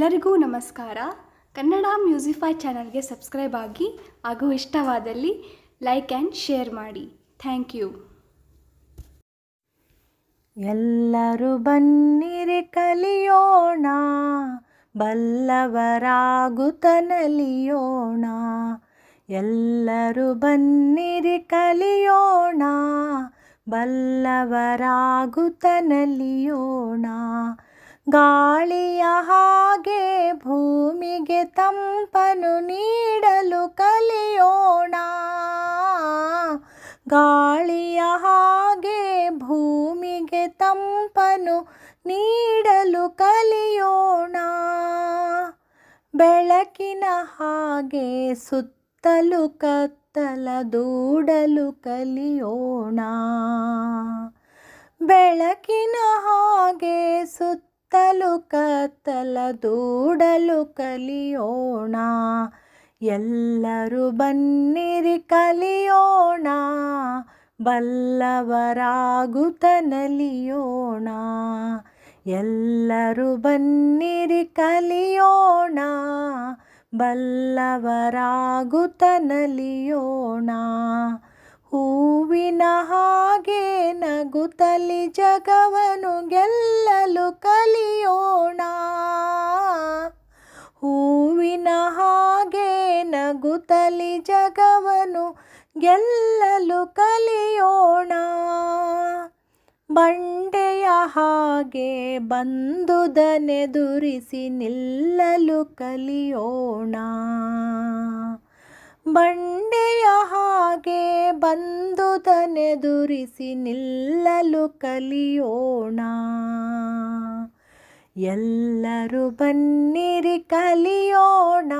ಎಲ್ಲರಿಗೂ ನಮಸ್ಕಾರ ಕನ್ನಡ ಮ್ಯೂಸಿಫೈ ಚಾನಲ್ಗೆ ಸಬ್ಸ್ಕ್ರೈಬ್ ಆಗಿ ಹಾಗೂ ಇಷ್ಟವಾದಲ್ಲಿ ಲೈಕ್ ಆ್ಯಂಡ್ ಶೇರ್ ಮಾಡಿ ಥ್ಯಾಂಕ್ ಯು ಎಲ್ಲರೂ ಬನ್ನಿರಿ ಕಲಿಯೋಣ ಬಲ್ಲವರಾಗುತ್ತನಲಿಯೋಣ ಎಲ್ಲರೂ ಬನ್ನಿರಿ ಕಲಿಯೋಣ ಬಲ್ಲವರಾಗುತ್ತನಲಿಯೋಣ ಗಾಳಿಯ ಹಾಗೆ ಭೂಮಿಗೆ ತಂಪನು ನೀಡಲು ಕಲಿಯೋಣ ಗಾಳಿಯ ಹಾಗೆ ಭೂಮಿಗೆ ತಂಪನು ನೀಡಲು ಕಲಿಯೋಣ ಬೆಳಕಿನ ಹಾಗೆ ಸುತ್ತಲು ಕತ್ತಲ ದೂಡಲು ಕಲಿಯೋಣ ಬೆಳಕಿನ ಕತ್ತಲ ದೂಡಲು ಕಲಿಯೋಣ ಎಲ್ಲರೂ ಬನ್ನಿರಿ ಕಲಿಯೋಣ ಬಲ್ಲವರಾಗುತ್ತ ನಲಿಯೋಣ ಎಲ್ಲರೂ ಬನ್ನಿರಿ ಕಲಿಯೋಣ ಬಲ್ಲವರಾಗುತ್ತ ನಲಿಯೋಣ ಹೂವಿನ ಹಾಗೆ ನಗುತ್ತಲಿ ಜಗವನು ಗೆಲ್ಲಲು ಕಲಿ ಗುತಲಿ ಜಗವನು ಗೆಲ್ಲಲು ಕಲಿಯೋಣ ಬಂಡೆಯ ಹಾಗೆ ಬಂದುದನೆದುರಿಸಿ ನಿಲ್ಲಲು ಕಲಿಯೋಣ ಬಂಡೆಯ ಹಾಗೆ ಬಂದುದನೆದುರಿಸಿ ನಿಲ್ಲಲು ಕಲಿಯೋಣ ಎಲ್ಲರೂ ಬನ್ನಿರಿ ಕಲಿಯೋಣ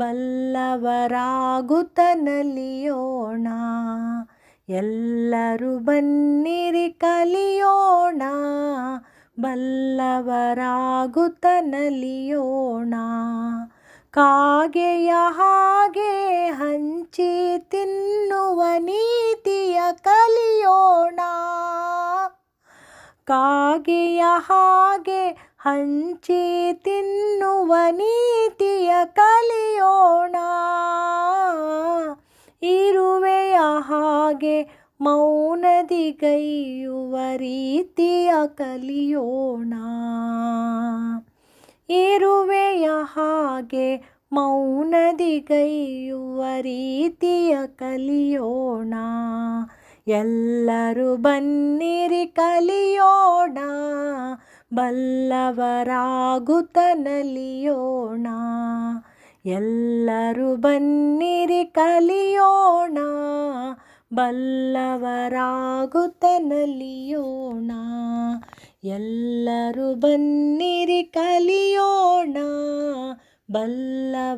ಬಲ್ಲವರಾಗುತ್ತನಲಿಯೋಣ ಎಲ್ಲರೂ ಬನ್ನಿರಿ ಕಲಿಯೋಣ ಬಲ್ಲವರಾಗುತ್ತನಲಿಯೋಣ ಕಾಗೆಯ ಹಾಗೆ ಹಂಚಿ ತಿನ್ನುವ ನೀತಿಯ ಕಲಿಯೋಣ ಕಾಗೆಯ ಹಾಗೆ ಹಂಚಿ ತಿನ್ನುವ ನೀತಿಯ ಕಲಿಯೋಣ ಮೌನದಿಗೈಯುವ ರೀತಿಯ ಕಲಿಯೋಣ ಇರುವೆಯ ಹಾಗೆ ಮೌನದಿಗೈಯುವ ರೀತಿಯ ಕಲಿಯೋಣ ಎಲ್ಲರೂ ಬನ್ನಿರಿ ಕಲಿಯೋಣ ಬಲ್ಲವರಾಗುತ್ತ ನಲಿಯೋಣ ಎಲ್ಲರೂ ಬನ್ನಿರಿ ಕಲಿಯೋಣ ಬಲ್ಲವರಾಗುತ್ತನಲಿಯೋಣ ಎಲ್ಲರೂ ಬನ್ನಿರಿ ಕಲಿಯೋಣ ಬಲ್ಲವರಾಗುತ್ತನಲಿಯೋಣ